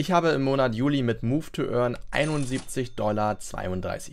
Ich habe im Monat Juli mit Move to Earn 71,32 Dollar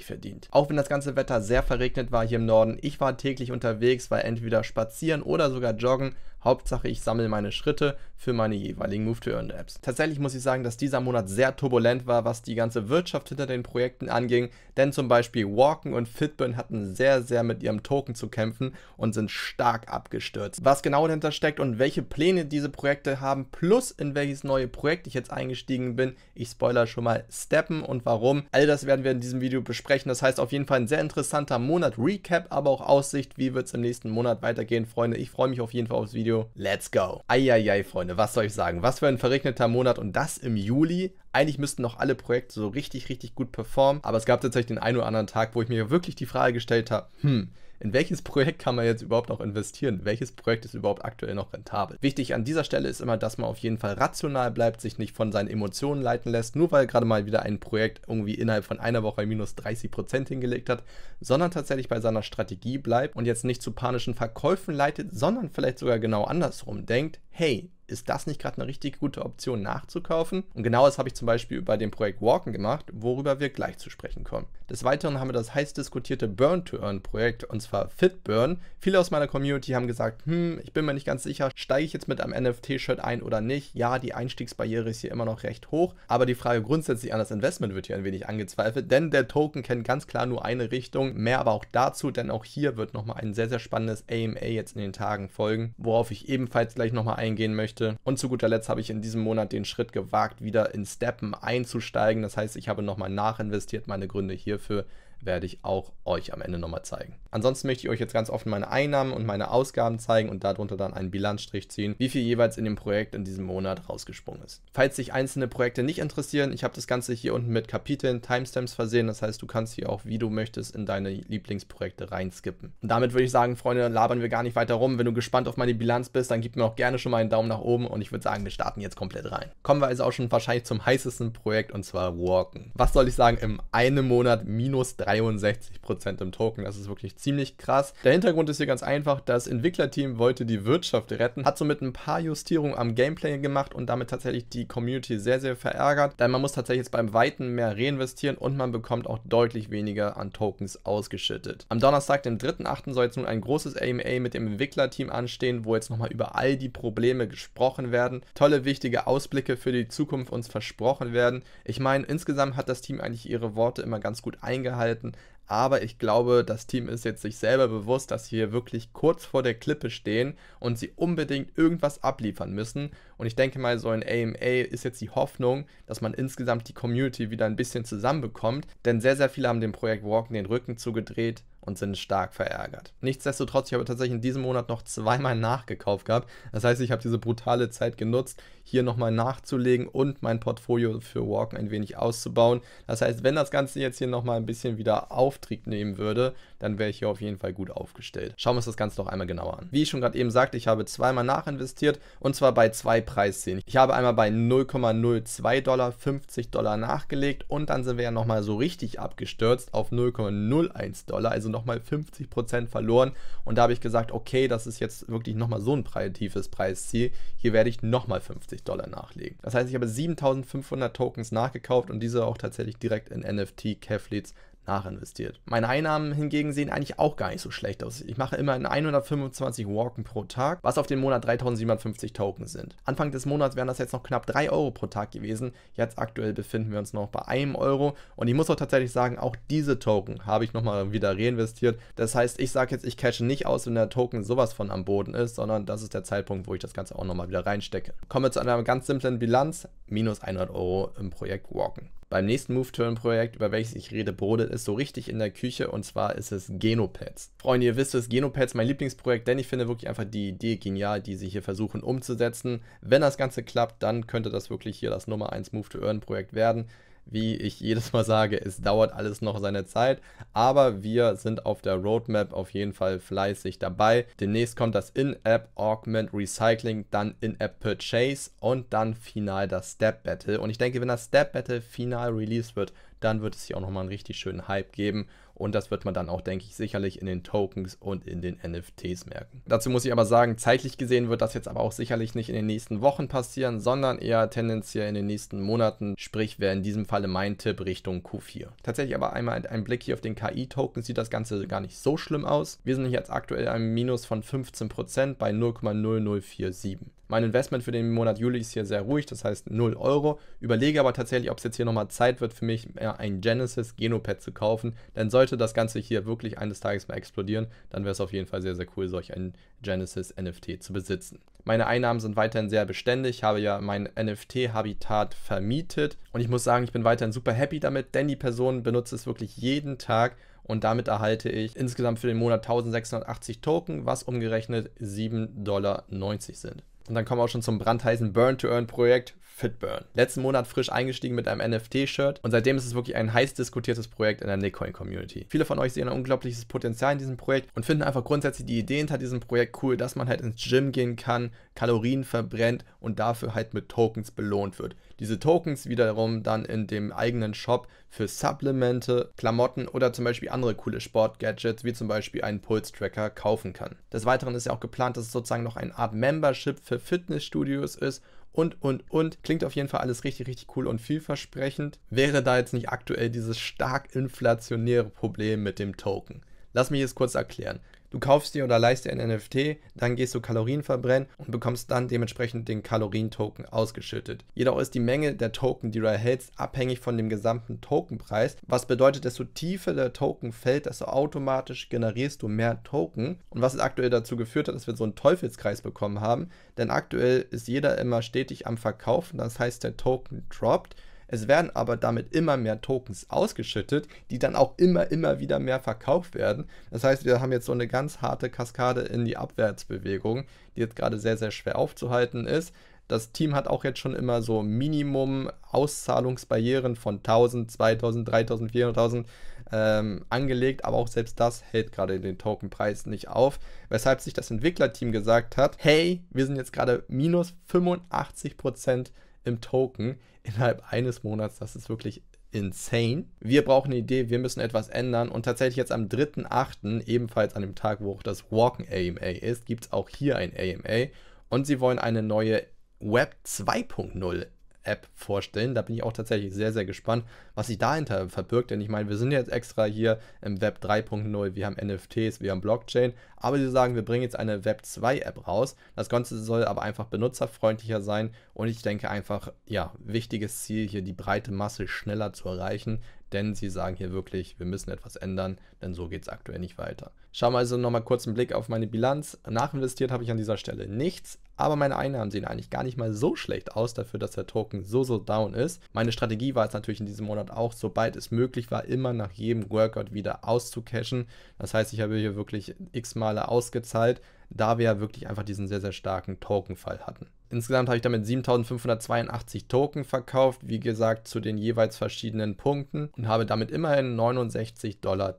verdient. Auch wenn das ganze Wetter sehr verregnet war hier im Norden, ich war täglich unterwegs, war entweder spazieren oder sogar joggen, Hauptsache, ich sammle meine Schritte für meine jeweiligen Move-to-Earn-Apps. Tatsächlich muss ich sagen, dass dieser Monat sehr turbulent war, was die ganze Wirtschaft hinter den Projekten anging, denn zum Beispiel Walken und Fitburn hatten sehr, sehr mit ihrem Token zu kämpfen und sind stark abgestürzt. Was genau dahinter steckt und welche Pläne diese Projekte haben, plus in welches neue Projekt ich jetzt eingestiegen bin, ich spoiler schon mal Steppen und warum, all das werden wir in diesem Video besprechen. Das heißt auf jeden Fall ein sehr interessanter Monat Recap, aber auch Aussicht, wie wird es im nächsten Monat weitergehen, Freunde. Ich freue mich auf jeden Fall aufs Video. Video. Let's go. Eieiei, Freunde, was soll ich sagen? Was für ein verregneter Monat und das im Juli. Eigentlich müssten noch alle Projekte so richtig, richtig gut performen, aber es gab tatsächlich den einen oder anderen Tag, wo ich mir wirklich die Frage gestellt habe, hm, in welches Projekt kann man jetzt überhaupt noch investieren? Welches Projekt ist überhaupt aktuell noch rentabel? Wichtig an dieser Stelle ist immer, dass man auf jeden Fall rational bleibt, sich nicht von seinen Emotionen leiten lässt, nur weil gerade mal wieder ein Projekt irgendwie innerhalb von einer Woche minus 30% Prozent hingelegt hat, sondern tatsächlich bei seiner Strategie bleibt und jetzt nicht zu panischen Verkäufen leitet, sondern vielleicht sogar genau andersrum denkt, hey, ist das nicht gerade eine richtig gute Option nachzukaufen? Und genau das habe ich zum Beispiel bei dem Projekt Walken gemacht, worüber wir gleich zu sprechen kommen. Des Weiteren haben wir das heiß diskutierte Burn-to-Earn-Projekt, und zwar FitBurn. Viele aus meiner Community haben gesagt, hm, ich bin mir nicht ganz sicher, steige ich jetzt mit einem NFT-Shirt ein oder nicht? Ja, die Einstiegsbarriere ist hier immer noch recht hoch, aber die Frage grundsätzlich an das Investment wird hier ein wenig angezweifelt, denn der Token kennt ganz klar nur eine Richtung, mehr aber auch dazu, denn auch hier wird nochmal ein sehr, sehr spannendes AMA jetzt in den Tagen folgen, worauf ich ebenfalls gleich nochmal eingehen möchte möchte. Und zu guter Letzt habe ich in diesem Monat den Schritt gewagt, wieder in Steppen einzusteigen. Das heißt, ich habe nochmal nachinvestiert. Meine Gründe hierfür werde ich auch euch am Ende nochmal zeigen. Ansonsten möchte ich euch jetzt ganz offen meine Einnahmen und meine Ausgaben zeigen und darunter dann einen Bilanzstrich ziehen, wie viel jeweils in dem Projekt in diesem Monat rausgesprungen ist. Falls sich einzelne Projekte nicht interessieren, ich habe das Ganze hier unten mit Kapiteln, Timestamps versehen, das heißt, du kannst hier auch, wie du möchtest, in deine Lieblingsprojekte reinskippen. Und damit würde ich sagen, Freunde, labern wir gar nicht weiter rum. Wenn du gespannt auf meine Bilanz bist, dann gib mir auch gerne schon mal einen Daumen nach oben und ich würde sagen, wir starten jetzt komplett rein. Kommen wir also auch schon wahrscheinlich zum heißesten Projekt und zwar Walken. Was soll ich sagen, im einen Monat minus 3 63% im Token. Das ist wirklich ziemlich krass. Der Hintergrund ist hier ganz einfach. Das Entwicklerteam wollte die Wirtschaft retten, hat somit ein paar Justierungen am Gameplay gemacht und damit tatsächlich die Community sehr, sehr verärgert. Denn man muss tatsächlich jetzt beim Weiten mehr reinvestieren und man bekommt auch deutlich weniger an Tokens ausgeschüttet. Am Donnerstag, dem 3.8. soll jetzt nun ein großes AMA mit dem Entwicklerteam anstehen, wo jetzt nochmal über all die Probleme gesprochen werden. Tolle, wichtige Ausblicke für die Zukunft uns versprochen werden. Ich meine, insgesamt hat das Team eigentlich ihre Worte immer ganz gut eingehalten halten. Aber ich glaube, das Team ist jetzt sich selber bewusst, dass sie hier wirklich kurz vor der Klippe stehen und sie unbedingt irgendwas abliefern müssen. Und ich denke mal, so ein AMA ist jetzt die Hoffnung, dass man insgesamt die Community wieder ein bisschen zusammenbekommt. Denn sehr, sehr viele haben dem Projekt Walken den Rücken zugedreht und sind stark verärgert. Nichtsdestotrotz, ich habe tatsächlich in diesem Monat noch zweimal nachgekauft gehabt. Das heißt, ich habe diese brutale Zeit genutzt, hier nochmal nachzulegen und mein Portfolio für Walken ein wenig auszubauen. Das heißt, wenn das Ganze jetzt hier nochmal ein bisschen wieder Auftrieb nehmen würde, dann wäre ich hier auf jeden Fall gut aufgestellt. Schauen wir uns das Ganze noch einmal genauer an. Wie ich schon gerade eben sagte, ich habe zweimal nachinvestiert und zwar bei zwei Preisszenen. Ich habe einmal bei 0,02 Dollar 50 Dollar nachgelegt und dann sind wir ja nochmal so richtig abgestürzt auf 0,01 Dollar, also nochmal 50% verloren. Und da habe ich gesagt, okay, das ist jetzt wirklich nochmal so ein tiefes Preisziel. Hier werde ich nochmal 50 Dollar nachlegen. Das heißt, ich habe 7500 Tokens nachgekauft und diese auch tatsächlich direkt in NFT Kevleads nachinvestiert. Meine Einnahmen hingegen sehen eigentlich auch gar nicht so schlecht aus. Ich mache immerhin 125 Walken pro Tag, was auf den Monat 3750 Token sind. Anfang des Monats wären das jetzt noch knapp 3 Euro pro Tag gewesen. Jetzt aktuell befinden wir uns noch bei einem Euro. Und ich muss auch tatsächlich sagen, auch diese Token habe ich nochmal wieder reinvestiert. Das heißt, ich sage jetzt, ich cache nicht aus, wenn der Token sowas von am Boden ist, sondern das ist der Zeitpunkt, wo ich das Ganze auch nochmal wieder reinstecke. Kommen wir zu einer ganz simplen Bilanz. Minus 100 Euro im Projekt Walken. Beim nächsten Move-Turn-Projekt, über welches ich rede, brodelt es so richtig in der Küche und zwar ist es Genopads. Freunde, ihr wisst es, Genopads mein Lieblingsprojekt, denn ich finde wirklich einfach die Idee genial, die sie hier versuchen umzusetzen. Wenn das Ganze klappt, dann könnte das wirklich hier das Nummer 1 Move-to-Earn-Projekt werden. Wie ich jedes Mal sage, es dauert alles noch seine Zeit, aber wir sind auf der Roadmap auf jeden Fall fleißig dabei. Demnächst kommt das In-App Augment Recycling, dann In-App Purchase und dann final das Step Battle. Und ich denke, wenn das Step Battle final released wird, dann wird es hier auch nochmal einen richtig schönen Hype geben. Und das wird man dann auch, denke ich, sicherlich in den Tokens und in den NFTs merken. Dazu muss ich aber sagen, zeitlich gesehen wird das jetzt aber auch sicherlich nicht in den nächsten Wochen passieren, sondern eher tendenziell in den nächsten Monaten. Sprich, wäre in diesem Falle mein Tipp Richtung Q4. Tatsächlich aber einmal ein Blick hier auf den KI-Token sieht das Ganze gar nicht so schlimm aus. Wir sind jetzt aktuell einem Minus von 15% bei 0,0047. Mein Investment für den Monat Juli ist hier sehr ruhig, das heißt 0 Euro. Überlege aber tatsächlich, ob es jetzt hier nochmal Zeit wird für mich, ein Genesis Genopad zu kaufen. Denn sollte das Ganze hier wirklich eines Tages mal explodieren, dann wäre es auf jeden Fall sehr, sehr cool, solch ein Genesis NFT zu besitzen. Meine Einnahmen sind weiterhin sehr beständig, ich habe ja mein NFT-Habitat vermietet und ich muss sagen, ich bin weiterhin super happy damit, denn die Person benutzt es wirklich jeden Tag und damit erhalte ich insgesamt für den Monat 1680 Token, was umgerechnet 7,90 Dollar sind. Und dann kommen wir auch schon zum brandheißen Burn-to-Earn-Projekt Fitburn. Letzten Monat frisch eingestiegen mit einem NFT-Shirt und seitdem ist es wirklich ein heiß diskutiertes Projekt in der Nitcoin-Community. Viele von euch sehen ein unglaubliches Potenzial in diesem Projekt und finden einfach grundsätzlich die Idee hinter diesem Projekt cool, dass man halt ins Gym gehen kann, Kalorien verbrennt und dafür halt mit Tokens belohnt wird. Diese Tokens wiederum dann in dem eigenen Shop für Supplemente, Klamotten oder zum Beispiel andere coole Sport-Gadgets wie zum Beispiel einen Pulse-Tracker, kaufen kann. Des Weiteren ist ja auch geplant, dass es sozusagen noch eine Art Membership für Fitnessstudios ist und, und, und. Klingt auf jeden Fall alles richtig, richtig cool und vielversprechend. Wäre da jetzt nicht aktuell dieses stark inflationäre Problem mit dem Token? Lass mich es kurz erklären. Du kaufst dir oder leist dir ein NFT, dann gehst du Kalorien verbrennen und bekommst dann dementsprechend den Kalorientoken ausgeschüttet. Jedoch ist die Menge der Token, die du erhältst, abhängig von dem gesamten Tokenpreis, was bedeutet, desto tiefer der Token fällt, desto automatisch generierst du mehr Token. Und was es aktuell dazu geführt hat, dass wir so einen Teufelskreis bekommen haben, denn aktuell ist jeder immer stetig am Verkaufen, das heißt, der Token droppt es werden aber damit immer mehr Tokens ausgeschüttet, die dann auch immer, immer wieder mehr verkauft werden. Das heißt, wir haben jetzt so eine ganz harte Kaskade in die Abwärtsbewegung, die jetzt gerade sehr, sehr schwer aufzuhalten ist. Das Team hat auch jetzt schon immer so Minimum-Auszahlungsbarrieren von 1000, 2000, 3000, 4000 ähm, angelegt, aber auch selbst das hält gerade den Tokenpreis nicht auf, weshalb sich das Entwicklerteam gesagt hat, hey, wir sind jetzt gerade minus 85% im Token, innerhalb eines Monats, das ist wirklich insane. Wir brauchen eine Idee, wir müssen etwas ändern und tatsächlich jetzt am 3.8., ebenfalls an dem Tag, wo auch das Walken AMA ist, gibt es auch hier ein AMA und sie wollen eine neue Web 2.0 App vorstellen. Da bin ich auch tatsächlich sehr, sehr gespannt, was sich dahinter verbirgt. Denn ich meine, wir sind jetzt extra hier im Web 3.0, wir haben NFTs, wir haben Blockchain, aber sie sagen, wir bringen jetzt eine Web 2 App raus. Das Ganze soll aber einfach benutzerfreundlicher sein und ich denke einfach, ja, wichtiges Ziel hier, die breite Masse schneller zu erreichen denn sie sagen hier wirklich, wir müssen etwas ändern, denn so geht es aktuell nicht weiter. Schauen wir also nochmal kurz einen Blick auf meine Bilanz. Nachinvestiert habe ich an dieser Stelle nichts, aber meine Einnahmen sehen eigentlich gar nicht mal so schlecht aus dafür, dass der Token so, so down ist. Meine Strategie war es natürlich in diesem Monat auch, sobald es möglich war, immer nach jedem Workout wieder auszucashen. Das heißt, ich habe hier wirklich x Male ausgezahlt, da wir ja wirklich einfach diesen sehr, sehr starken Token-Fall hatten. Insgesamt habe ich damit 7582 Token verkauft, wie gesagt zu den jeweils verschiedenen Punkten und habe damit immerhin 69,20 Dollar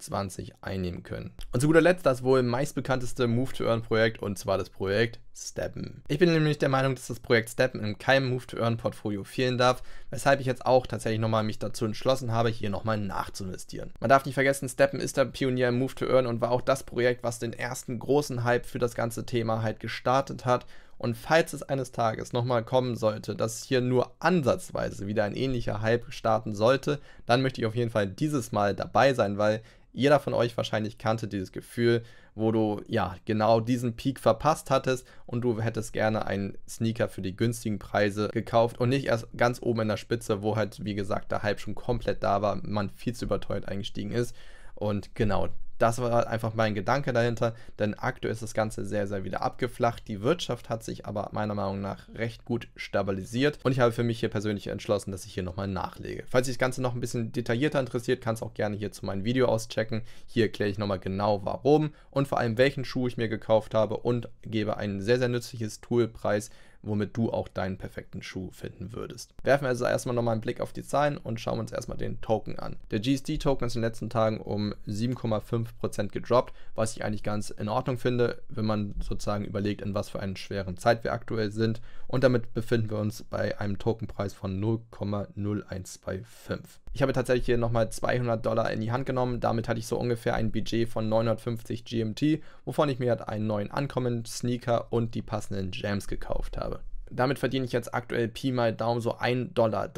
einnehmen können. Und zu guter Letzt das wohl meistbekannteste Move-to-Earn-Projekt und zwar das Projekt Steppen. Ich bin nämlich der Meinung, dass das Projekt Steppen in keinem Move-to-Earn-Portfolio fehlen darf, weshalb ich jetzt auch tatsächlich nochmal mich dazu entschlossen habe, hier nochmal nachzuinvestieren. Man darf nicht vergessen, Steppen ist der Pionier im Move-to-Earn und war auch das Projekt, was den ersten großen Hype für das ganze Thema halt gestartet hat und falls es eines Tages nochmal kommen sollte, dass hier nur ansatzweise wieder ein ähnlicher Hype starten sollte, dann möchte ich auf jeden Fall dieses Mal dabei sein, weil jeder von euch wahrscheinlich kannte dieses Gefühl, wo du ja genau diesen Peak verpasst hattest und du hättest gerne einen Sneaker für die günstigen Preise gekauft und nicht erst ganz oben in der Spitze, wo halt wie gesagt der Hype schon komplett da war, man viel zu überteuert eingestiegen ist. Und genau das war einfach mein Gedanke dahinter, denn aktuell ist das Ganze sehr, sehr wieder abgeflacht. Die Wirtschaft hat sich aber meiner Meinung nach recht gut stabilisiert und ich habe für mich hier persönlich entschlossen, dass ich hier nochmal nachlege. Falls sich das Ganze noch ein bisschen detaillierter interessiert, kannst du auch gerne hier zu meinem Video auschecken. Hier erkläre ich nochmal genau warum und vor allem welchen Schuh ich mir gekauft habe und gebe ein sehr, sehr nützliches Toolpreis, womit du auch deinen perfekten Schuh finden würdest. Werfen wir also erstmal nochmal einen Blick auf die Zahlen und schauen uns erstmal den Token an. Der GSD-Token ist in den letzten Tagen um 7,5% gedroppt, was ich eigentlich ganz in Ordnung finde, wenn man sozusagen überlegt, in was für einer schweren Zeit wir aktuell sind. Und damit befinden wir uns bei einem Tokenpreis von 0,0125. Ich habe tatsächlich hier nochmal 200 Dollar in die Hand genommen. Damit hatte ich so ungefähr ein Budget von 950 GMT, wovon ich mir halt einen neuen Ankommen-Sneaker und die passenden Jams gekauft habe. Damit verdiene ich jetzt aktuell Pi mal Daumen so 1,30 Dollar,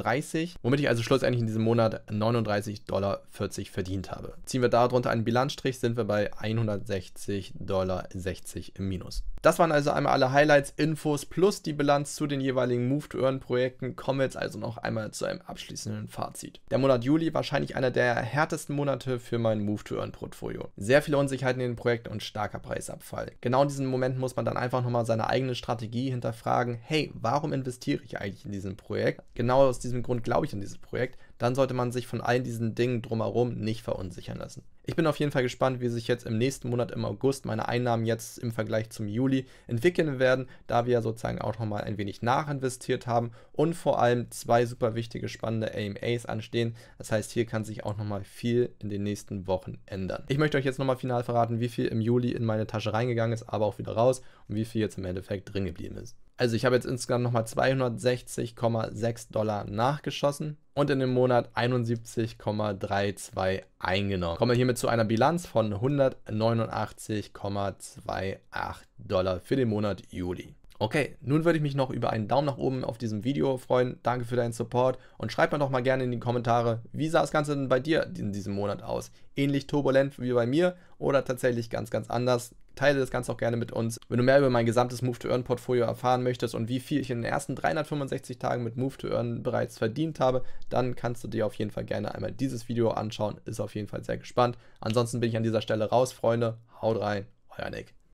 womit ich also schlussendlich in diesem Monat 39,40 Dollar verdient habe. Ziehen wir darunter einen Bilanzstrich, sind wir bei 160,60 Dollar im Minus. Das waren also einmal alle Highlights, Infos plus die Bilanz zu den jeweiligen Move-to-Earn-Projekten. Kommen wir jetzt also noch einmal zu einem abschließenden Fazit. Der Monat Juli wahrscheinlich einer der härtesten Monate für mein Move-to-Earn-Portfolio. Sehr viele Unsicherheiten in den Projekten und starker Preisabfall. Genau in diesen Momenten muss man dann einfach nochmal seine eigene Strategie hinterfragen. Hey, hey, warum investiere ich eigentlich in diesem Projekt? Genau aus diesem Grund glaube ich an dieses Projekt. Dann sollte man sich von all diesen Dingen drumherum nicht verunsichern lassen. Ich bin auf jeden Fall gespannt, wie sich jetzt im nächsten Monat im August meine Einnahmen jetzt im Vergleich zum Juli entwickeln werden, da wir ja sozusagen auch nochmal ein wenig nachinvestiert haben und vor allem zwei super wichtige spannende AMAs anstehen. Das heißt, hier kann sich auch nochmal viel in den nächsten Wochen ändern. Ich möchte euch jetzt nochmal final verraten, wie viel im Juli in meine Tasche reingegangen ist, aber auch wieder raus und wie viel jetzt im Endeffekt drin geblieben ist. Also ich habe jetzt insgesamt nochmal 260,6 Dollar nachgeschossen und in dem Monat 71,32 eingenommen. Komme hiermit zu einer Bilanz von 189,28 Dollar für den Monat Juli. Okay, nun würde ich mich noch über einen Daumen nach oben auf diesem Video freuen. Danke für deinen Support und schreib mir doch mal gerne in die Kommentare, wie sah das Ganze denn bei dir in diesem Monat aus? Ähnlich turbulent wie bei mir oder tatsächlich ganz, ganz anders? Teile das Ganze auch gerne mit uns. Wenn du mehr über mein gesamtes Move to Earn Portfolio erfahren möchtest und wie viel ich in den ersten 365 Tagen mit Move to Earn bereits verdient habe, dann kannst du dir auf jeden Fall gerne einmal dieses Video anschauen. Ist auf jeden Fall sehr gespannt. Ansonsten bin ich an dieser Stelle raus, Freunde. Haut rein, euer Nick.